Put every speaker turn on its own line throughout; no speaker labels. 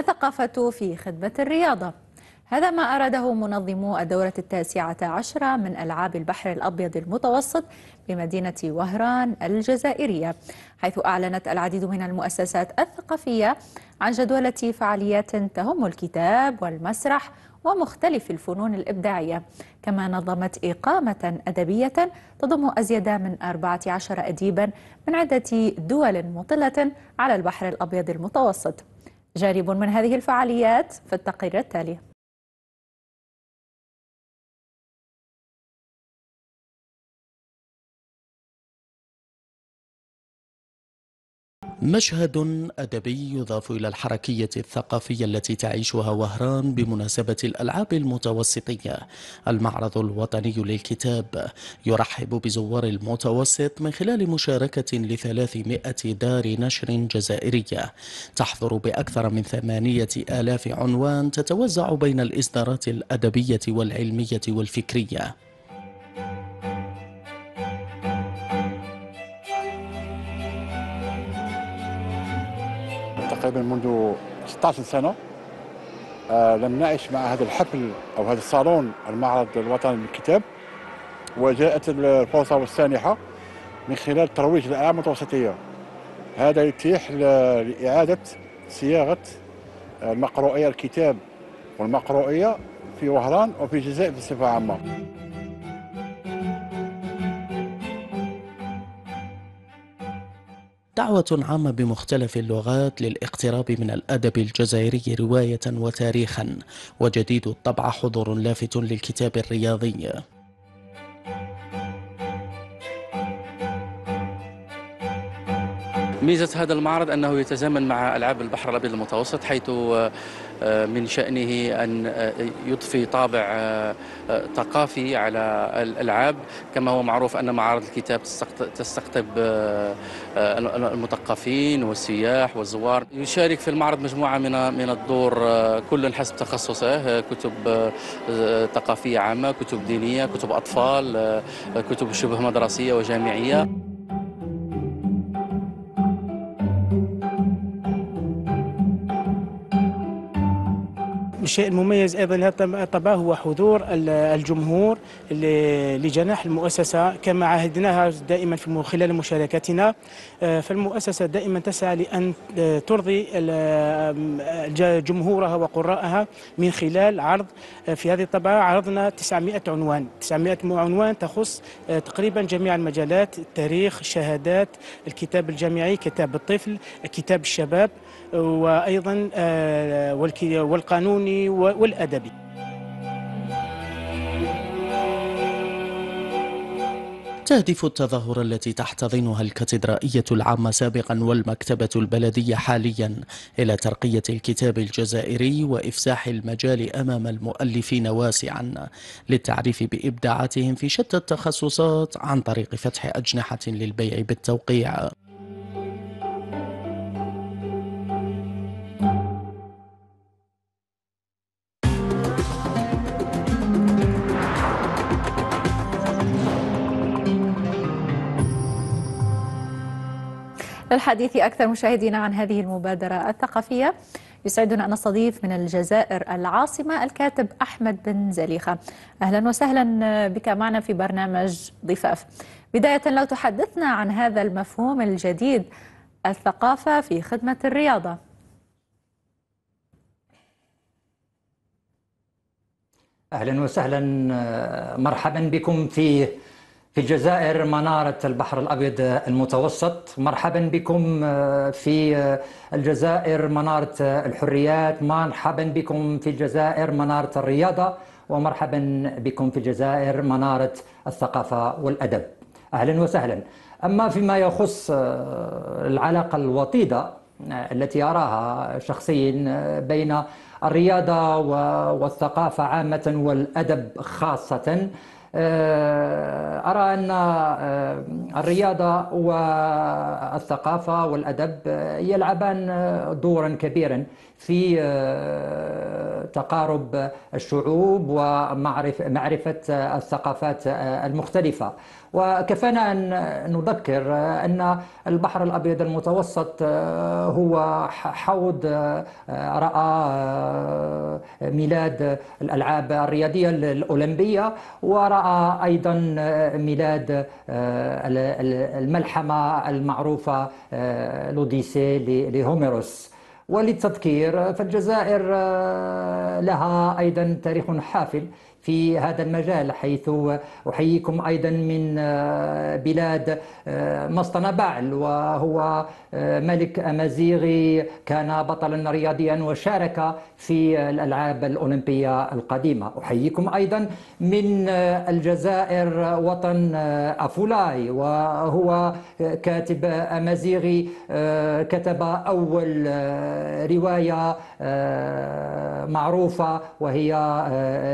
الثقافة في خدمة الرياضة هذا ما أراده منظمو الدورة التاسعة عشرة من ألعاب البحر الأبيض المتوسط بمدينة وهران الجزائرية حيث أعلنت العديد من المؤسسات الثقافية عن جدولة فعاليات تهم الكتاب والمسرح ومختلف الفنون الإبداعية كما نظمت إقامة أدبية تضم أزيد من 14 أديبا من عدة دول مطلة على البحر الأبيض المتوسط جانب من هذه الفعاليات في التقرير التالي مشهد
أدبي يضاف إلى الحركية الثقافية التي تعيشها وهران بمناسبة الألعاب المتوسطية المعرض الوطني للكتاب يرحب بزوار المتوسط من خلال مشاركة لثلاثمائة دار نشر جزائرية تحضر بأكثر من ثمانية آلاف عنوان تتوزع بين الإصدارات الأدبية والعلمية والفكرية
تقريبا منذ 16 سنة آه، لم نعش مع هذا الحفل أو هذا الصالون المعرض الوطني للكتاب وجاءت الفرصة والسانحة من خلال ترويج الاعمال المتوسطية هذا يتيح لإعادة صياغة المقروئية آه، الكتاب والمقروئية في وهران وفي الجزائر بصفة عامة
دعوة عامة بمختلف اللغات للاقتراب من الأدب الجزائري رواية وتاريخا وجديد الطبع حضور لافت للكتاب الرياضي ميزة هذا المعرض أنه يتزامن مع ألعاب البحر الأبيض المتوسط حيث آه، آه، من شأنه أن آه، يضفي طابع ثقافي على الألعاب كما هو معروف أن معارض الكتاب تستقطب المثقفين والسياح والزوار يشارك في المعرض مجموعة من من الدور كل حسب تخصصه كتب ثقافية عامة كتب دينية كتب أطفال كتب شبه مدرسية وجامعية الشيء المميز ايضا طبعا هو حضور الجمهور لجناح المؤسسه كما عهدناها دائما في خلال مشاركتنا آه، فالمؤسسه دائما تسعى لان آه، ترضي جمهورها وقراءها من خلال عرض آه، في هذه الطبعه عرضنا 900 عنوان 900 عنوان تخص تقريبا جميع المجالات التاريخ الشهادات الكتاب الجامعي كتاب الطفل كتاب الشباب وايضا والقانون الفني والأدبي تهدف التظاهرة التي تحتضنها الكاتدرائية العامة سابقا والمكتبة البلدية حاليا إلى ترقية الكتاب الجزائري وإفساح المجال أمام المؤلفين واسعا للتعريف بإبداعاتهم في شتى التخصصات عن طريق فتح أجنحة للبيع بالتوقيع
والحديث أكثر مشاهدينا عن هذه المبادرة الثقافية يسعدنا أن نستضيف من الجزائر العاصمة الكاتب أحمد بن زليخة أهلا وسهلا بك معنا في برنامج ضفاف بداية لو تحدثنا عن هذا المفهوم الجديد الثقافة في خدمة الرياضة
أهلا وسهلا مرحبا بكم في في الجزائر منارة البحر الأبيض المتوسط مرحبا بكم آه، في آه، الجزائر منارة الحريات مرحبا بكم في الجزائر منارة الرياضة ومرحبا بكم في الجزائر منارة الثقافة والأدب أهلا وسهلا أما فيما يخص آه، العلاقة الوطيدة التي أراها شخصيا بين الرياضة والثقافة عامة والأدب خاصة أرى أن آه، الرياضة والثقافة والأدب آه، يلعبان آه، دورا كبيرا في تقارب الشعوب ومعرفة الثقافات المختلفة وكفانا أن نذكر أن البحر الأبيض المتوسط هو حوض رأى ميلاد الألعاب الرياضية الأولمبية ورأى أيضا ميلاد الملحمة المعروفة لوديسي لهوميروس وللتذكير فالجزائر آه، لها أيضا تاريخ حافل في هذا المجال حيث أحييكم أيضا من آه، بلاد آه، مصطنع بعل وهو آه، ملك أمازيغي كان بطلا رياضيا وشارك في الألعاب الأولمبية القديمة أحييكم أيضا من الجزائر وطن أفولاي وهو كاتب أمازيغي كتب أول رواية معروفة وهي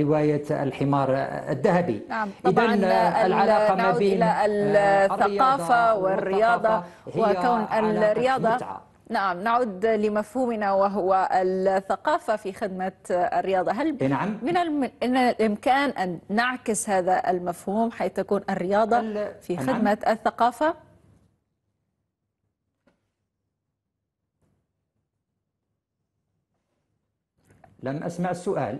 رواية الحمار الذهبي نعم طبعا العلاقة ما بين إلى الثقافة والرياضة وكون الرياضة متعة.
نعم نعود لمفهومنا وهو الثقافة في خدمة الرياضة هل إيه، نعم. من الم... الإمكان أن نعكس هذا المفهوم حيث تكون الرياضة في نعم. خدمة نعم. الثقافة
لم أسمع السؤال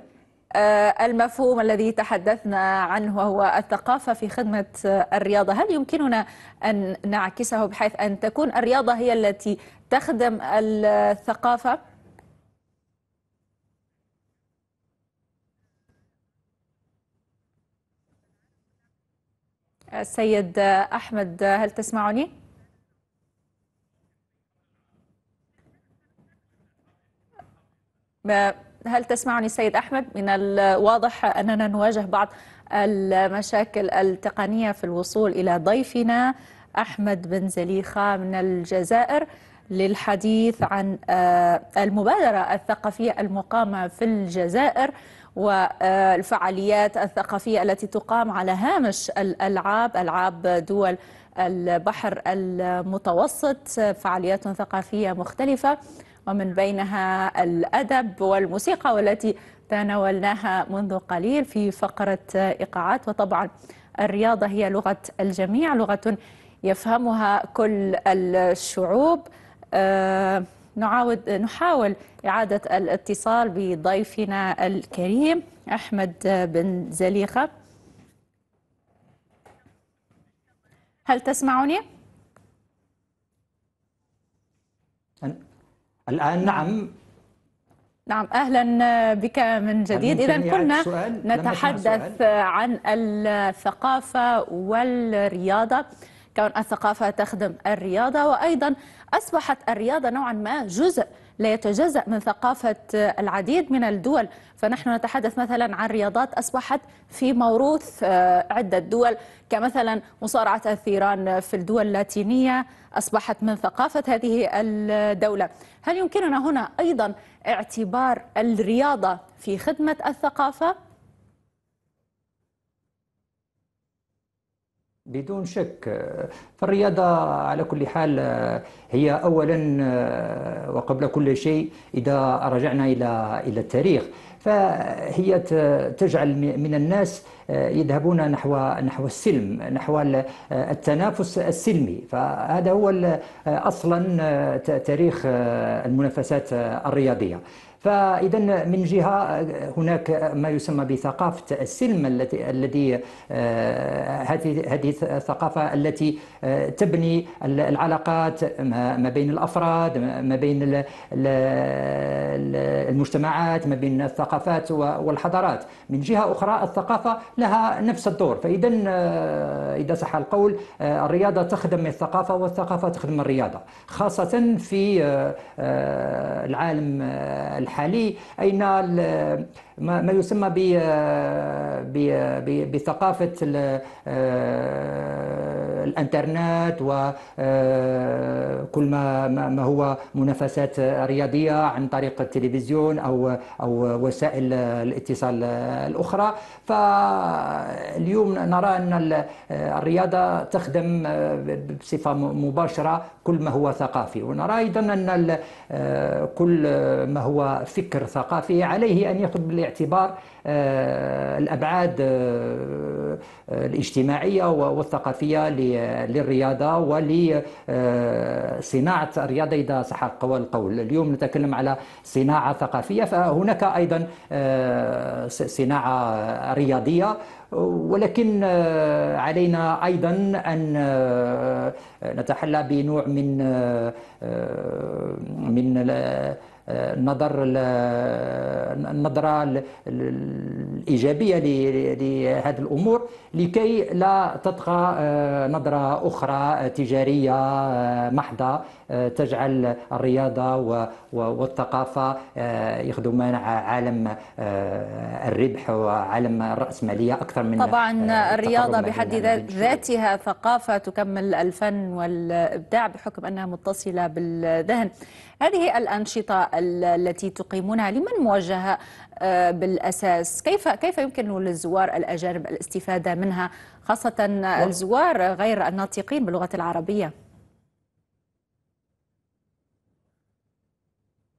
آه، المفهوم الذي تحدثنا عنه وهو الثقافة في خدمة آه، الرياضة هل يمكننا أن نعكسه بحيث أن تكون الرياضة هي التي تخدم الثقافة؟ السيد آه، أحمد هل تسمعني؟ ما هل تسمعني سيد أحمد من الواضح أننا نواجه بعض المشاكل التقنية في الوصول إلى ضيفنا أحمد بن زليخة من الجزائر للحديث عن آه، المبادرة الثقافية المقامة في الجزائر والفعاليات الثقافية التي تقام على هامش الألعاب ألعاب دول البحر المتوسط فعاليات ثقافية مختلفة ومن بينها الأدب والموسيقى والتي تناولناها منذ قليل في فقرة إيقاعات وطبعا الرياضة هي لغة الجميع لغة يفهمها كل الشعوب آه، نعاود نحاول إعادة الاتصال بضيفنا الكريم أحمد بن زليخة هل تسمعني؟
الآن نعم
نعم اهلا بك من جديد اذا كنا نتحدث عن الثقافه والرياضه كون الثقافه تخدم الرياضه وايضا اصبحت الرياضه نوعا ما جزء لا يتجزأ من ثقافة العديد من الدول فنحن نتحدث مثلا عن رياضات أصبحت في موروث آه، عدة دول كمثلا مصارعة الثيران في الدول اللاتينية أصبحت من ثقافة هذه الدولة هل يمكننا هنا أيضا اعتبار الرياضة في خدمة الثقافة؟
بدون شك فالرياضة على كل حال هي أولا آه، وقبل كل شيء إذا رجعنا إلى إلى التاريخ فهي تجعل من الناس آه، يذهبون نحو نحو السلم نحو آه، التنافس السلمي فهذا هو أصلا تاريخ المنافسات الرياضية فاذا من جهه هناك ما يسمى بثقافه السلم التي الذي آه، هذه هذه الثقافه التي آه، تبني العلاقات ما بين الافراد ما بين المجتمعات ما بين الثقافات والحضارات من جهه اخرى الثقافه لها نفس الدور فاذا آه، اذا صح القول الرياضه تخدم الثقافه والثقافه تخدم الرياضه خاصه في العالم الحالي أين ما يسمى آه، آه، بثقافة آه، الانترنت وكل آه، ما ما هو منافسات رياضيه عن طريق التلفزيون او او وسائل الاتصال الاخرى فاليوم نرى ان آه، الرياضه تخدم آه، بصفه مباشره كل ما هو ثقافي ونرى ايضا ان كل ما هو فكر ثقافي عليه ان ياخذ بالاعتبار الابعاد الاجتماعيه والثقافيه للرياضه ولصناعه الرياضه اذا صح القول اليوم نتكلم على صناعه ثقافيه فهناك ايضا آه، صناعه رياضيه ولكن آه، علينا ايضا ان آه، نتحلى بنوع من من النظر النظرة الإيجابية لهذه الأمور لكي لا تطغى آه، نظرة أخرى تجارية آه، محضة تجعل الرياضة والثقافة آه، يخدمان عالم آه، الربح وعالم الرأسمالية أكثر من طبعا آه، الرياضة بحد
ذاتها ثقافة تكمل الفن والإبداع بحكم أنها متصلة بالذهن هذه الأنشطة التي تقيمونها لمن موجهة بالأساس كيف كيف يمكن للزوار الأجانب الاستفادة منها خاصة الزوار غير الناطقين باللغة العربية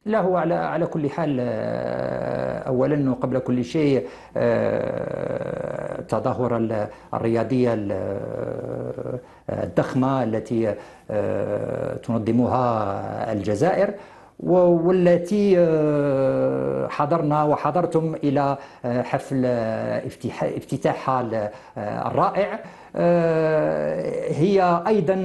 لا هو على على كل حال آه، اولا وقبل كل شيء التظاهره آه، الرياضيه آه، الضخمه التي تنظمها الجزائر والتي حضرنا وحضرتم الى حفل افتتاحها الرائع هي ايضا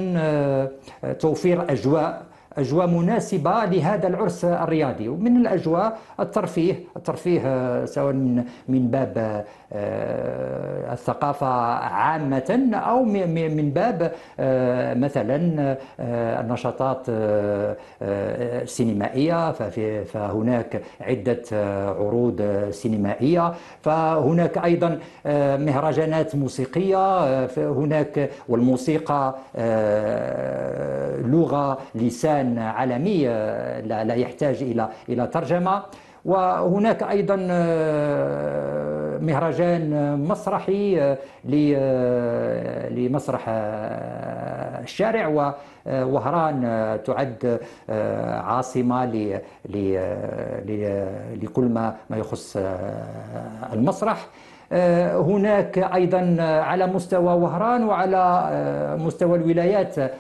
توفير اجواء اجواء مناسبه لهذا العرس الرياضي ومن الاجواء الترفيه الترفيه آه، سواء من من باب آه، الثقافه عامه او من باب آه، مثلا النشاطات السينمائيه فهناك عده عروض سينمائيه فهناك ايضا مهرجانات موسيقيه هناك والموسيقى لغه لسان بيان عالمي آه، لا يحتاج الى الى ترجمه وهناك ايضا آه، مهرجان مسرحي آه، لمسرح الشارع ووهران تعد عاصمه لكل ما يخص المسرح آه، هناك أيضا على مستوى وهران وعلى آه، مستوى الولايات آه،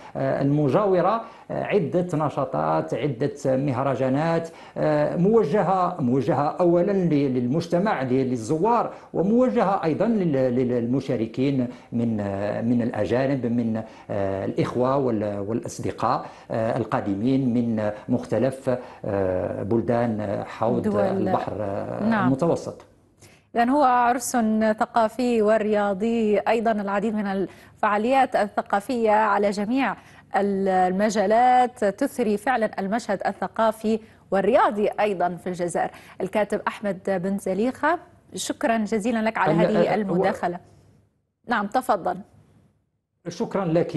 المجاورة عدة نشاطات عدة مهرجانات موجهة موجهة أولا للمجتمع للزوار وموجهة أيضا للمشاركين من من الأجانب من الإخوة والأصدقاء القادمين من مختلف بلدان حوض البحر نعم. المتوسط
لأن هو عرس ثقافي ورياضي أيضا العديد من الفعاليات الثقافية على جميع المجالات تثري فعلا المشهد الثقافي والرياضي أيضا في الجزائر الكاتب أحمد بن زليخة شكرا جزيلا لك على هذه المداخلة نعم تفضل
شكرا لك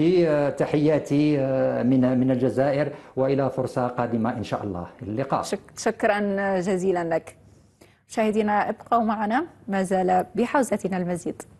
تحياتي آه، من من الجزائر والى فرصه قادمه ان شاء الله اللقاء
شكرا جزيلا لك مشاهدينا ابقوا معنا ما زال بحوزتنا المزيد